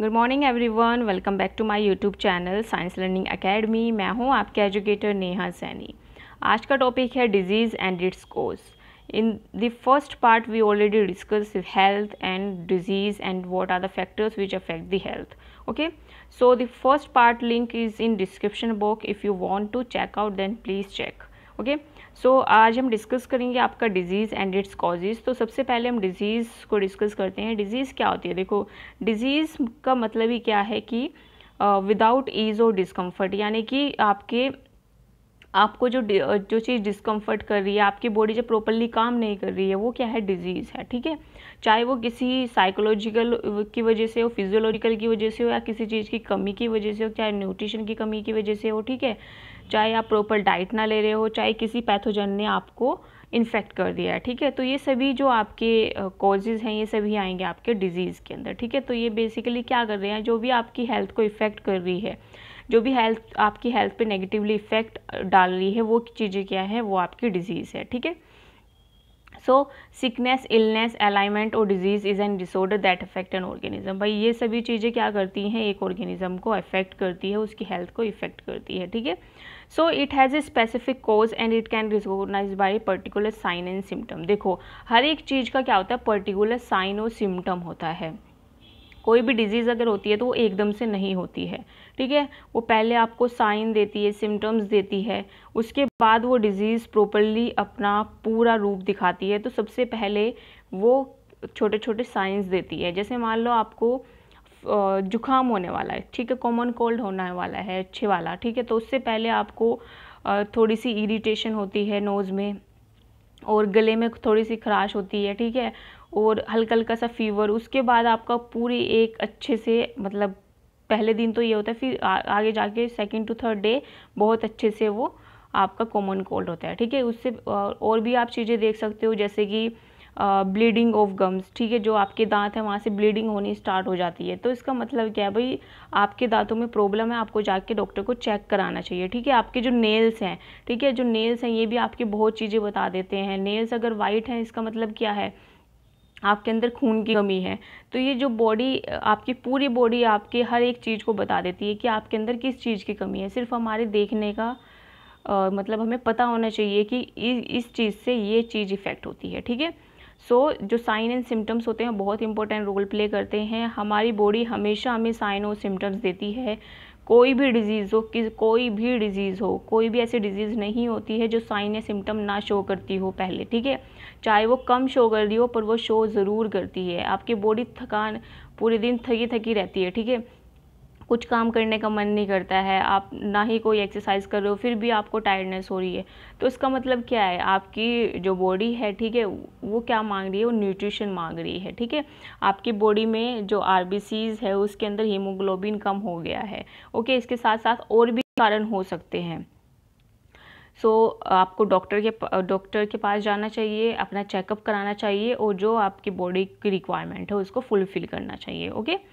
Good morning everyone welcome back to my YouTube channel science learning academy मैं हूं आपके educator Neha Saini आज का टॉपिक है disease and its cause in the first part we already discuss health and disease and what are the factors which affect the health so the first part link is in description book if you want to check out then please check okay okay so so, आज हम discuss करेंगे आपका disease and its causes तो सबसे पहले हम disease को discuss करते हैं डिजीज़ क्या होती है देखो डिजीज़ का मतलब ही क्या है कि विदाउट ईज़ और डिस्कम्फर्ट यानी कि आपके आपको जो जो चीज़ डिस्कम्फर्ट कर रही है आपकी बॉडी जब प्रॉपरली काम नहीं कर रही है वो क्या है डिजीज़ है ठीक है चाहे वो किसी साइकोलॉजिकल की वजह से हो फिजियोलॉजिकल की वजह से हो या किसी चीज़ की कमी की वजह से हो चाहे न्यूट्रिशन की कमी की वजह से हो ठीक है चाहे आप प्रॉपर डाइट ना ले रहे हो चाहे किसी पैथोजन ने आपको इन्फेक्ट कर दिया है ठीक है तो ये सभी जो आपके कॉजेज़ हैं ये सभी आएंगे आपके डिजीज़ के अंदर ठीक है तो ये बेसिकली क्या कर रहे हैं जो भी आपकी हेल्थ को इफ़ेक्ट कर रही है जो भी हेल्थ आपकी हेल्थ पे नेगेटिवली इफ़ेक्ट डाल रही है वो चीज़ें क्या है वो आपकी डिजीज़ है ठीक है सो सिकनेस इलनेस अलाइनमेंट और disease is an disorder that affect an organism भाई ये सभी चीज़ें क्या करती हैं एक ऑर्गेनिज्म को अफेक्ट करती है उसकी हेल्थ को इफेक्ट करती है ठीक है so it has a specific cause and it can recognise by particular sign and symptom देखो हर एक चीज़ का क्या होता है पर्टिकुलर साइन और सिम्टम होता है कोई भी डिजीज़ अगर होती है तो वो एकदम से नहीं होती है ठीक है वो पहले आपको साइन देती है सिम्टम्स देती है उसके बाद वो डिजीज़ प्रॉपरली अपना पूरा रूप दिखाती है तो सबसे पहले वो छोटे छोटे साइंस देती है जैसे मान लो आपको जुकाम होने वाला है ठीक है कॉमन कोल्ड होने वाला है अच्छे वाला ठीक है तो उससे पहले आपको थोड़ी सी इरिटेशन होती है नोज़ में और गले में थोड़ी सी खराश होती है ठीक है और हल्का हल्का सा फीवर उसके बाद आपका पूरी एक अच्छे से मतलब पहले दिन तो ये होता है फिर आ, आगे जाके सेकेंड टू थर्ड डे बहुत अच्छे से वो आपका कॉमन कोल्ड होता है ठीक है उससे और भी आप चीज़ें देख सकते हो जैसे कि ब्लीडिंग ऑफ गम्स ठीक है जो आपके दांत हैं वहाँ से ब्लीडिंग होनी स्टार्ट हो जाती है तो इसका मतलब क्या है भाई आपके दांतों में प्रॉब्लम है आपको जाके डॉक्टर को चेक कराना चाहिए ठीक है आपके जो नेल्स हैं ठीक है जो नेल्स हैं ये भी आपकी बहुत चीज़ें बता देते हैं नेल्स अगर वाइट हैं इसका मतलब क्या है आपके अंदर खून की कमी है तो ये जो बॉडी आपकी पूरी बॉडी आपके हर एक चीज़ को बता देती है कि आपके अंदर किस चीज़ की कमी है सिर्फ हमारे देखने का आ, मतलब हमें पता होना चाहिए कि इस चीज़ से ये चीज़ इफ़ेक्ट होती है ठीक है सो so, जो साइन एंड सिम्टम्स होते हैं बहुत इंपॉर्टेंट रोल प्ले करते हैं हमारी बॉडी हमेशा हमें साइन और सिम्टम्स देती है कोई भी डिजीज़ हो कि कोई भी डिजीज़ हो कोई भी ऐसी डिजीज़ नहीं होती है जो साइन या सिम्टम ना शो करती हो पहले ठीक है चाहे वो कम शो कर रही हो पर वो शो ज़रूर करती है आपकी बॉडी थकान पूरे दिन थकी थकी रहती है ठीक है कुछ काम करने का मन नहीं करता है आप ना ही कोई एक्सरसाइज कर रहे हो फिर भी आपको टायर्डनेस हो रही है तो इसका मतलब क्या है आपकी जो बॉडी है ठीक है वो क्या मांग रही है वो न्यूट्रिशन मांग रही है ठीक है आपकी बॉडी में जो आर है उसके अंदर हीमोग्लोबिन कम हो गया है ओके इसके साथ साथ और भी कारण हो सकते हैं सो so, आपको डॉक्टर के डॉक्टर के पास जाना चाहिए अपना चेकअप कराना चाहिए और जो आपकी बॉडी की रिक्वायरमेंट है उसको फुलफ़िल करना चाहिए okay okay?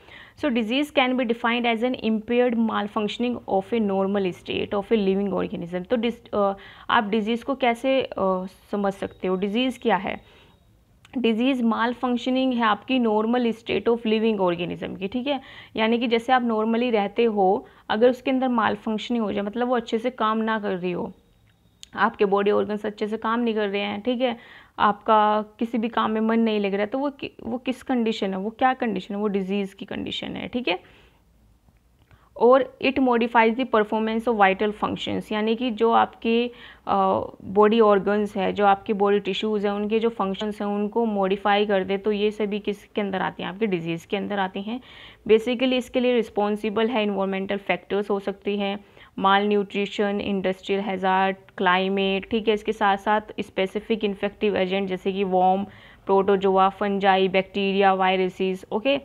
So disease can be defined as an impaired malfunctioning of a normal state of a living organism तो डिस आप डिजीज को कैसे uh, समझ सकते हो डिजीज क्या है डिजीज़ माल फंक्शनिंग है आपकी normal state of living organism की ठीक है यानी कि जैसे आप नॉर्मली रहते हो अगर उसके अंदर माल फंक्शनिंग हो जाए मतलब वो अच्छे से काम ना कर रही हो आपके बॉडी ऑर्गन्स अच्छे से काम नहीं कर रहे हैं ठीक है आपका किसी भी काम में मन नहीं लग रहा है तो वो कि, वो किस कंडीशन है वो क्या कंडीशन है वो डिजीज़ की कंडीशन है ठीक है और it modifies the performance of vital functions यानी कि जो आपके बॉडी ऑर्गन्स है जो आपके बॉडी टिश्यूज़ हैं उनके जो फंक्शंस हैं उनको मॉडिफाई कर दे तो ये सभी किसके अंदर आते हैं आपके डिजीज़ के अंदर आती हैं बेसिकली इसके लिए रिस्पॉन्सिबल है इन्वॉर्मेंटल फैक्टर्स हो सकती हैं malnutrition industrial hazard climate ठीक है इसके साथ साथ स्पेसिफिक इन्फेक्टिव एजेंट जैसे कि worm protozoa fungi bacteria viruses okay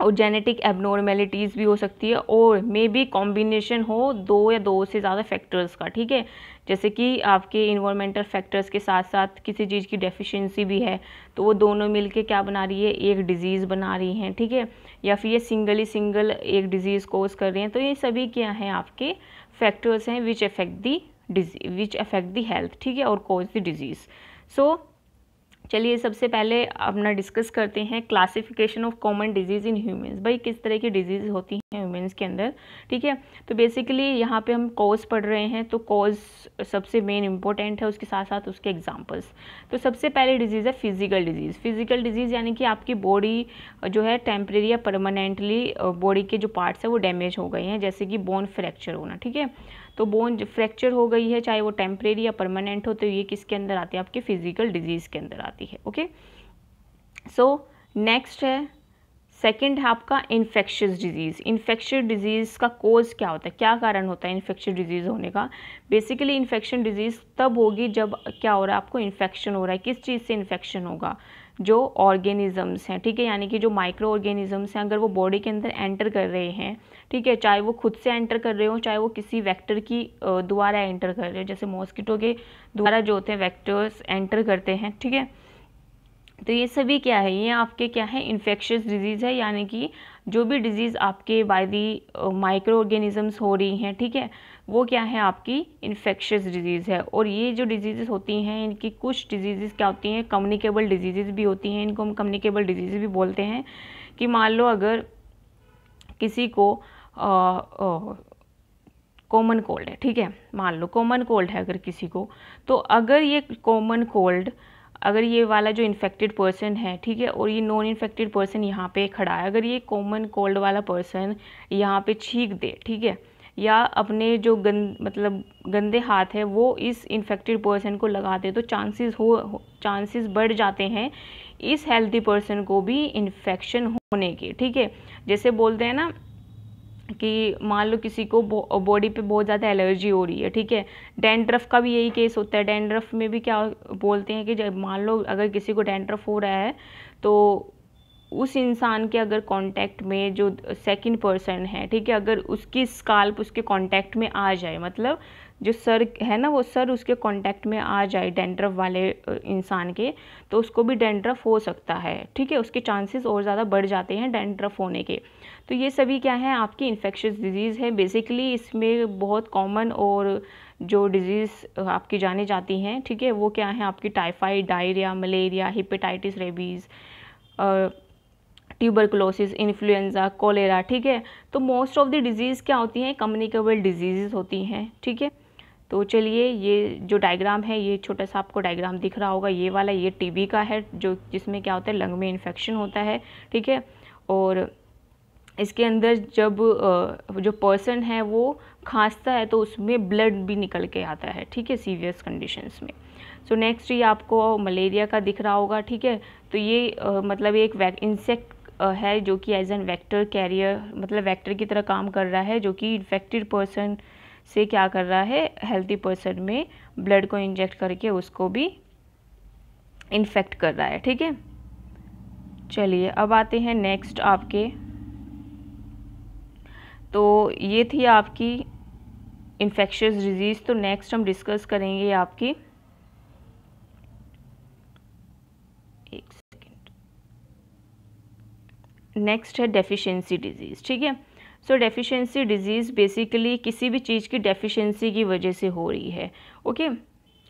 और जेनेटिक एबनॉर्मेलिटीज़ भी हो सकती है और मे बी कॉम्बिनेशन हो दो या दो से ज़्यादा फैक्टर्स का ठीक है जैसे कि आपके इन्वामेंटल फैक्टर्स के साथ साथ किसी चीज़ की डेफिशिएंसी भी है तो वो दोनों मिलके क्या बना रही है एक डिजीज़ बना रही हैं ठीक है थीके? या फिर ये सिंगल ही सिंगल एक डिजीज़ कोज कर रही हैं तो ये सभी क्या हैं आपके फैक्टर्स हैं which affect the disease which affect the health ठीक है और कोज द डिजीज़ सो चलिए सबसे पहले अपना डिस्कस करते हैं classification of common disease in humans भाई किस तरह की डिजीज़ होती हैं ह्यूमंस के अंदर ठीक है तो बेसिकली यहाँ पे हम कॉज पढ़ रहे हैं तो कॉज सबसे मेन इंपॉर्टेंट है उसके साथ साथ उसके एग्जांपल्स तो सबसे पहले डिजीज़ है फिजिकल डिजीज़ फिजिकल डिजीज़ यानी कि आपकी बॉडी जो है टेम्परेरी या परमानेंटली बॉडी के जो पार्ट्स हैं वो डैमेज हो गए हैं जैसे कि बोन फ्रैक्चर होना ठीक है तो बोन फ्रैक्चर हो गई है चाहे वो टेम्परेरी या परमानेंट हो तो ये किसके अंदर आती है आपके फिजिकल डिजीज़ के अंदर आती है ओके सो नेक्स्ट है सेकेंड है आपका इन्फेक्शस डिजीज़ इन्फेक्शन डिजीज़ का कोज क्या होता है क्या कारण होता है इन्फेक्शन डिजीज़ होने का बेसिकली इन्फेक्शन डिजीज़ तब होगी जब क्या हो रहा है आपको इन्फेक्शन हो रहा है किस चीज़ से इन्फेक्शन होगा जो ऑर्गेनिज़म्स हैं ठीक है यानी कि जो माइक्रो ऑर्गेनिज़म्स हैं अगर वो बॉडी के अंदर एंटर कर रहे हैं ठीक है चाहे वो खुद से एंटर कर रहे हो चाहे वो किसी वेक्टर की द्वारा एंटर कर रहे हो जैसे मॉस्किटो के द्वारा जो होते हैं वैक्टर्स एंटर करते हैं ठीक है तो ये सभी क्या है ये आपके क्या है इन्फेक्शस डिजीज़ है यानी कि जो भी डिजीज़ आपके बाय दी माइक्रो ऑर्गेनिजम्स हो रही हैं ठीक है वो क्या है आपकी इन्फेक्शस डिजीज़ है और ये जो डिजीज़ होती हैं इनकी कुछ डिजीज़ क्या होती हैं कम्युनिकेबल डिजीज़ भी होती हैं इनको हम कम्युनिकेबल डिजीज़ भी बोलते हैं कि मान लो अगर किसी को कॉमन कोल्ड है ठीक है मान लो कॉमन कोल्ड है अगर किसी को तो अगर ये कॉमन कोल्ड अगर ये वाला जो इन्फेक्टेड पर्सन है ठीक है और ये नॉन इन्फेक्टेड पर्सन यहाँ पे खड़ा है अगर ये कॉमन कोल्ड वाला पर्सन यहाँ पे छींक दे ठीक है या अपने जो गंद मतलब गंदे हाथ है वो इस इन्फेक्टेड पर्सन को लगा दे तो चांसेस हो चांसेस बढ़ जाते हैं इस हेल्दी पर्सन को भी इन्फेक्शन होने के ठीक है जैसे बोलते हैं ना कि मान लो किसी को बॉडी पे बहुत ज़्यादा एलर्जी हो रही है ठीक है डेंड्रफ का भी यही केस होता है डेंड्रफ में भी क्या बोलते हैं कि जब मान लो अगर किसी को डेंड्रफ हो रहा है तो उस इंसान के अगर कांटेक्ट में जो सेकंड पर्सन है ठीक है अगर उसकी स्काल्प उसके कांटेक्ट में आ जाए मतलब जो सर है ना वो सर उसके कांटेक्ट में आ जाए डेंड्रफ वाले इंसान के तो उसको भी डेंड्रफ हो सकता है ठीक है उसके चांसेस और ज़्यादा बढ़ जाते हैं डेंड्रफ होने के तो ये सभी क्या है आपकी इन्फेक्शस डिजीज़ है बेसिकली इसमें बहुत कॉमन और जो डिजीज़ आपकी जानी जाती हैं ठीक है वो क्या है आपकी typhoid diarrhoea malaria hepatitis rabies क्लोसिस इन्फ्लुएंजा कोलेरा ठीक है तो मोस्ट ऑफ द डिजीज़ क्या होती हैं कम्युनिकेबल डिजीज़ होती हैं ठीक है तो चलिए ये जो डायग्राम है ये छोटा सा आपको डायग्राम दिख रहा होगा ये वाला ये टी का है जो जिसमें क्या होता है लंग में इन्फेक्शन होता है ठीक है और इसके अंदर जब जो पर्सन है वो खांसता है तो उसमें ब्लड भी निकल के आता है ठीक है सीवियस कंडीशंस में सो so नेक्स्ट ये आपको मलेरिया का दिख रहा होगा ठीक है तो ये आ, मतलब एक इंसेक्ट है जो कि एज एन वेक्टर कैरियर मतलब वेक्टर की तरह काम कर रहा है जो कि इन्फेक्टेड पर्सन से क्या कर रहा है हेल्थी पर्सन में ब्लड को इंजेक्ट करके उसको भी इन्फेक्ट कर रहा है ठीक है चलिए अब आते हैं नेक्स्ट आपके तो ये थी आपकी इन्फेक्शस डिजीज़ तो नेक्स्ट हम डिस्कस करेंगे आपकी एक सेकेंड नेक्स्ट है डेफिशिएंसी डिजीज़ ठीक है सो डेफिशिएंसी डिजीज़ बेसिकली किसी भी चीज़ की डेफिशिएंसी की वजह से हो रही है ओके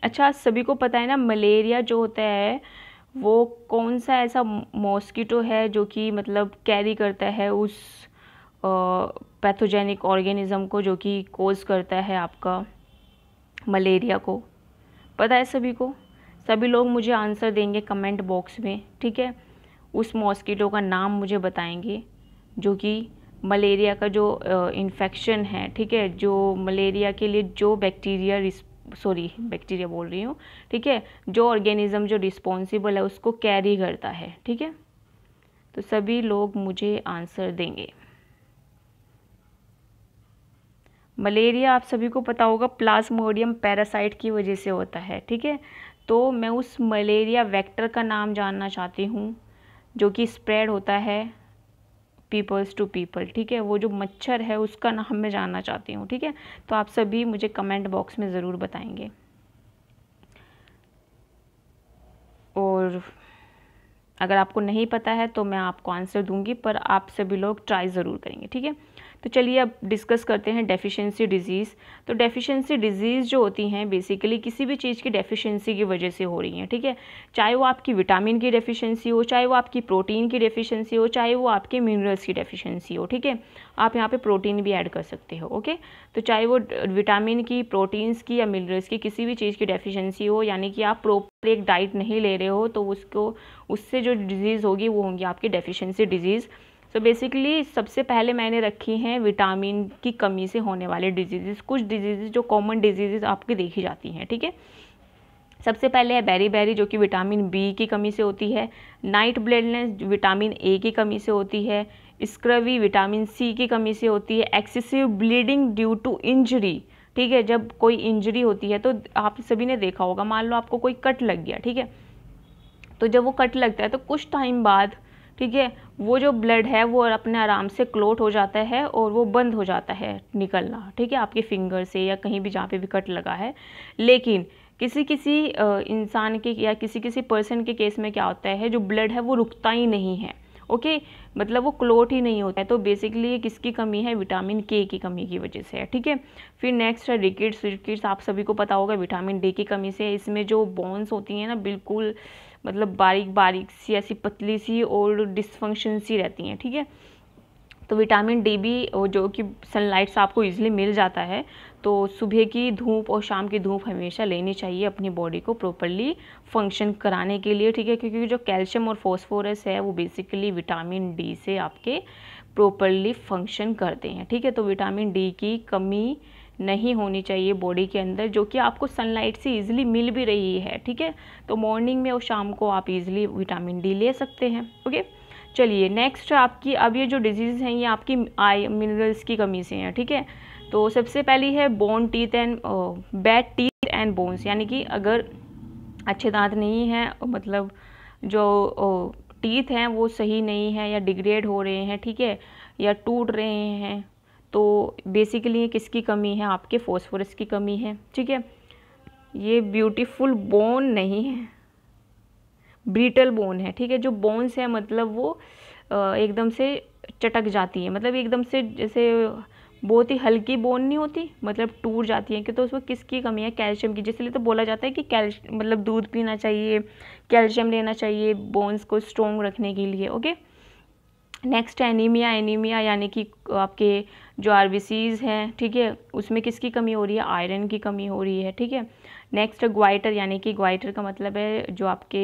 अच्छा सभी को पता है ना मलेरिया जो होता है वो कौन सा ऐसा मॉस्किटो है जो कि मतलब कैरी करता है उस पैथोजेनिक ऑर्गेनिज़म को जो कि कोज करता है आपका मलेरिया को पता है सभी को सभी लोग मुझे आंसर देंगे कमेंट बॉक्स में ठीक है उस मॉस्किटो का नाम मुझे बताएंगे जो कि मलेरिया का जो इन्फेक्शन है ठीक है जो मलेरिया के लिए जो बैक्टीरिया सॉरी बैक्टीरिया बोल रही हूँ ठीक है जो ऑर्गेनिज़म जो रिस्पॉन्सिबल है उसको कैरी करता है ठीक है तो सभी लोग मुझे आंसर देंगे मलेरिया आप सभी को पता होगा प्लाज्मोडियम पैरासाइट की वजह से होता है ठीक है तो मैं उस मलेरिया वेक्टर का नाम जानना चाहती हूँ जो कि स्प्रेड होता है पीपल्स टू पीपल ठीक है वो जो मच्छर है उसका नाम मैं जानना चाहती हूँ ठीक है तो आप सभी मुझे कमेंट बॉक्स में ज़रूर बताएंगे और अगर आपको नहीं पता है तो मैं आपको आंसर दूंगी पर आप सभी लोग ट्राई ज़रूर करेंगे ठीक है तो चलिए अब डिस्कस करते हैं डेफिशिएंसी डिज़ीज़ तो डेफिशिएंसी डिज़ीज़ जो होती हैं बेसिकली किसी भी चीज़ की डेफिशिएंसी की वजह से हो रही हैं ठीक है चाहे वो आपकी विटामिन की डेफिशिएंसी हो चाहे वो आपकी प्रोटीन की डेफिशिएंसी हो चाहे वो आपके मिनरल्स की डेफिशिएंसी हो ठीक है आप यहाँ पर प्रोटीन भी ऐड कर सकते हो ओके तो चाहे वो विटामिन की प्रोटीन्स की या मिनरल्स की किसी भी चीज़ की डेफिशेंसी हो यानी कि आप प्रॉपर एक डाइट नहीं ले रहे हो तो उसको उससे जो डिज़ीज़ होगी वो होंगी आपकी deficiency disease so so basically सबसे पहले मैंने रखी हैं विटामिन की कमी से होने वाले डिजीज़ कुछ डिजीज़ जो कॉमन डिजीज़ आपकी देखी जाती हैं ठीक है थीके? सबसे पहले है बैरी बैरी जो कि विटामिन बी की कमी से होती है नाइट ब्लेडनेस विटामिन ए की कमी से होती है स्क्रवी विटामिन सी की कमी से होती है excessive bleeding due to injury ठीक है जब कोई इंजरी होती है तो आप सभी ने देखा होगा मान लो आपको कोई कट लग गया ठीक है तो जब वो कट लगता है तो कुछ टाइम बाद ठीक है वो जो ब्लड है वो अपने आराम से क्लोट हो जाता है और वो बंद हो जाता है निकलना ठीक है आपके फिंगर से या कहीं भी जहाँ पे भी कट लगा है लेकिन किसी किसी इंसान के या किसी किसी पर्सन के केस में क्या होता है जो ब्लड है वो रुकता ही नहीं है ओके मतलब वो क्लोट ही नहीं होता है तो बेसिकली ये किसकी कमी है विटामिन के की कमी की वजह से है ठीक है फिर नेक्स्ट है रिकेट्स रिकेट्स आप सभी को पता होगा विटामिन डी की कमी से इसमें जो बोन्स होती हैं ना बिल्कुल मतलब बारीक बारीक सी ऐसी पतली सी और डिसफंक्शन सी रहती हैं ठीक है थीके? तो विटामिन डी भी जो कि सनलाइट से आपको ईजिली मिल जाता है तो सुबह की धूप और शाम की धूप हमेशा लेनी चाहिए अपनी बॉडी को प्रॉपरली फंक्शन कराने के लिए ठीक है क्योंकि जो कैल्शियम और फॉस्फोरस है वो बेसिकली विटामिन डी से आपके प्रॉपरली फंक्शन करते हैं ठीक है तो विटामिन डी की कमी नहीं होनी चाहिए बॉडी के अंदर जो कि आपको सनलाइट से ईजिली मिल भी रही है ठीक है तो मॉर्निंग में और शाम को आप ईजिली विटामिन डी ले सकते हैं ओके चलिए नेक्स्ट आपकी अब ये जो डिजीज़ हैं ये आपकी आई मिनरल्स की कमी से हैं ठीक है थीके? तो सबसे पहली है bone teeth and bad teeth and bones यानी कि अगर अच्छे दांत नहीं हैं मतलब जो टीथ हैं वो सही नहीं है या डिग्रेड हो रहे हैं ठीक है या टूट रहे हैं तो बेसिकली ये किसकी कमी है आपके फॉस्फोरस की कमी है ठीक है ये ब्यूटीफुल बोन नहीं है ब्रिटल बोन है ठीक है जो बोन्स है मतलब वो एकदम से चटक जाती है मतलब एकदम से जैसे बहुत ही हल्की बोन नहीं होती मतलब टूट जाती है कि तो उसमें किसकी कमी है कैल्शियम की जिसलिए तो बोला जाता है कि कैल्श मतलब दूध पीना चाहिए कैल्शियम लेना चाहिए बोन्स को स्ट्रॉन्ग रखने के लिए ओके नेक्स्ट एनीमिया एनीमिया यानी कि आपके जो आर हैं ठीक है उसमें किसकी कमी हो रही है आयरन की कमी हो रही है ठीक है नेक्स्ट ग्वाइटर यानी कि ग्वाइटर का मतलब है जो आपके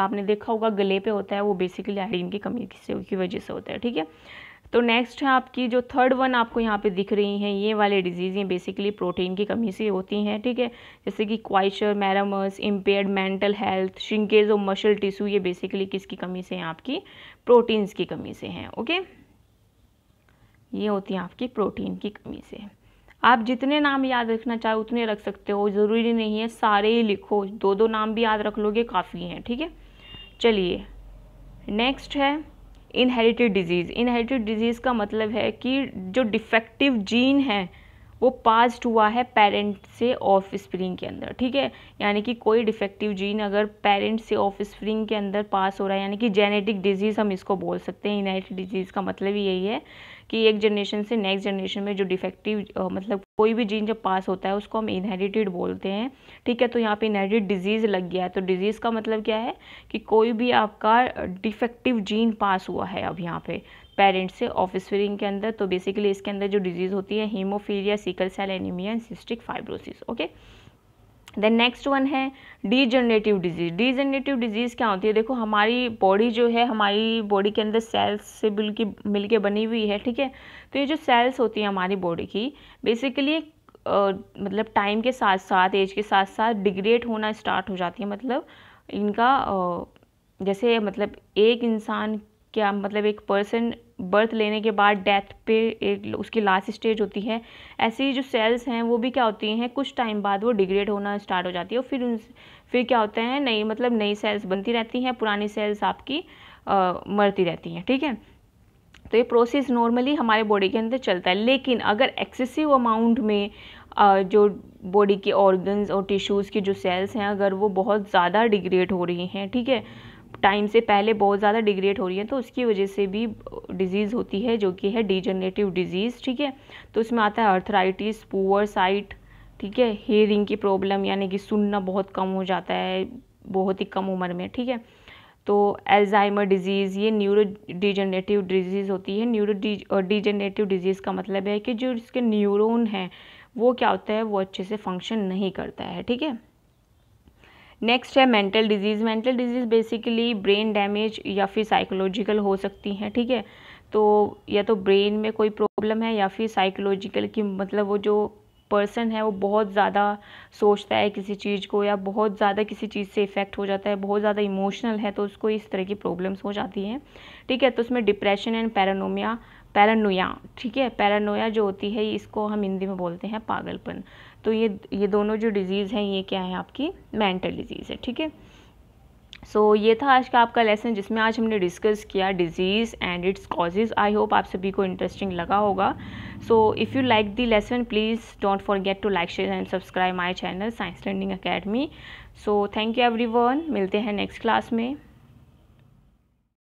आपने देखा होगा गले पे होता है वो बेसिकली आयरन की कमी की वजह से होता है ठीक है तो नेक्स्ट है आपकी जो थर्ड वन आपको यहाँ पे दिख रही हैं ये वाले डिजीज़ें बेसिकली प्रोटीन की कमी से होती हैं ठीक है जैसे कि kwashiorkor marasmus impaired mental health shrinkage और मशल टिश्यू ये बेसिकली किसकी कमी से हैं आपकी प्रोटीन्स की कमी से हैं ओके ये होती है आपकी प्रोटीन की कमी से आप जितने नाम याद रखना चाहो उतने रख सकते हो ज़रूरी नहीं है सारे ही लिखो दो दो नाम भी याद रख लोगे काफ़ी हैं ठीक है चलिए नेक्स्ट है इनहेरिटेड डिजीज़ इनहेरिटेड डिजीज़ का मतलब है कि जो डिफेक्टिव जीन है वो पास्ड हुआ है पेरेंट से ऑफ स्प्रिंग के अंदर ठीक है यानी कि कोई डिफेक्टिव जीन अगर पेरेंट से ऑफ स्प्रिंग के अंदर पास हो रहा है यानी कि जेनेटिक डिजीज़ हम इसको बोल सकते हैं इनहेरिटेड डिजीज़ का मतलब यही है कि एक जनरेशन से नेक्स्ट जनरेशन में जो डिफेक्टिव मतलब कोई भी जीन जब पास होता है उसको हम इनहेरिटेड बोलते हैं ठीक है तो यहाँ पे इनहेरिटेड डिजीज़ लग गया है तो डिजीज़ का मतलब क्या है कि कोई भी आपका डिफेक्टिव जीन पास हुआ है अब यहाँ पे पेरेंट्स से ऑफिसरिंग के अंदर तो बेसिकली इसके अंदर जो डिजीज़ होती है haemophilia sickle cell anaemia and cystic fibrosis okay then next one है डीजनरेटिव डिजीज़ डीजनरेटिव डिजीज़ क्या होती है देखो हमारी बॉडी जो है हमारी बॉडी के अंदर सेल्स से बिल्कुल के मिल के बनी हुई है ठीक है तो ये जो सेल्स होती है हमारी बॉडी की बेसिकली मतलब टाइम के साथ साथ एज के साथ साथ डिग्रेड होना स्टार्ट हो जाती है मतलब इनका जैसे मतलब एक इंसान क्या मतलब एक पर्सन बर्थ लेने के बाद डेथ पे एक उसकी लास्ट स्टेज होती है ऐसी जो सेल्स हैं वो भी क्या होती हैं कुछ टाइम बाद वो डिग्रेड होना स्टार्ट हो जाती है और फिर फिर क्या होता है नई मतलब नई सेल्स बनती रहती हैं पुरानी सेल्स आपकी आ, मरती रहती हैं ठीक है थीके? तो ये प्रोसेस नॉर्मली हमारे बॉडी के अंदर चलता है लेकिन अगर एक्सेसिव अमाउंट में जो बॉडी के ऑर्गन्स और टिश्यूज़ की जो सेल्स हैं अगर वो बहुत ज़्यादा डिग्रेड हो रही हैं ठीक है थीके? टाइम से पहले बहुत ज़्यादा डिग्रेड हो रही है तो उसकी वजह से भी डिजीज़ होती है जो कि है डिजनरेटिव डिजीज़ ठीक है तो उसमें आता है अर्थराइटिस पुअर साइट ठीक है हेयरिंग की प्रॉब्लम यानी कि सुनना बहुत कम हो जाता है बहुत ही कम उम्र में ठीक है तो एल्जाइमर डिजीज़ ये न्यूरो डिजनरेटिव डिजीज़ होती है न्यूरो डिजनरेटिव डिजीज़ का मतलब है कि जो इसके न्यूरोन हैं वो क्या होता है वो अच्छे से फंक्शन नहीं करता है ठीक है नेक्स्ट है mental disease mental disease basically brain damage या फिर साइकोलॉजिकल हो सकती हैं ठीक है थीके? तो या तो ब्रेन में कोई प्रॉब्लम है या फिर साइकोलॉजिकल की मतलब वो जो पर्सन है वो बहुत ज़्यादा सोचता है किसी चीज़ को या बहुत ज़्यादा किसी चीज़ से इफ़ेक्ट हो जाता है बहुत ज़्यादा इमोशनल है तो उसको इस तरह की प्रॉब्लम्स हो जाती हैं ठीक है तो उसमें डिप्रेशन एंड पैरानोमिया पैरानोया ठीक है पैरानोया जो होती है इसको हम हिंदी में बोलते हैं पागलपन तो ये ये दोनों जो डिज़ीज़ हैं ये क्या है आपकी मेंटल डिज़ीज़ है ठीक है सो so, ये था आज का आपका लेसन जिसमें आज हमने डिस्कस किया disease and its causes I hope आप सभी को इंटरेस्टिंग लगा होगा so if you like the lesson please don't forget to like share and subscribe my channel science learning academy so thank you every मिलते हैं next class में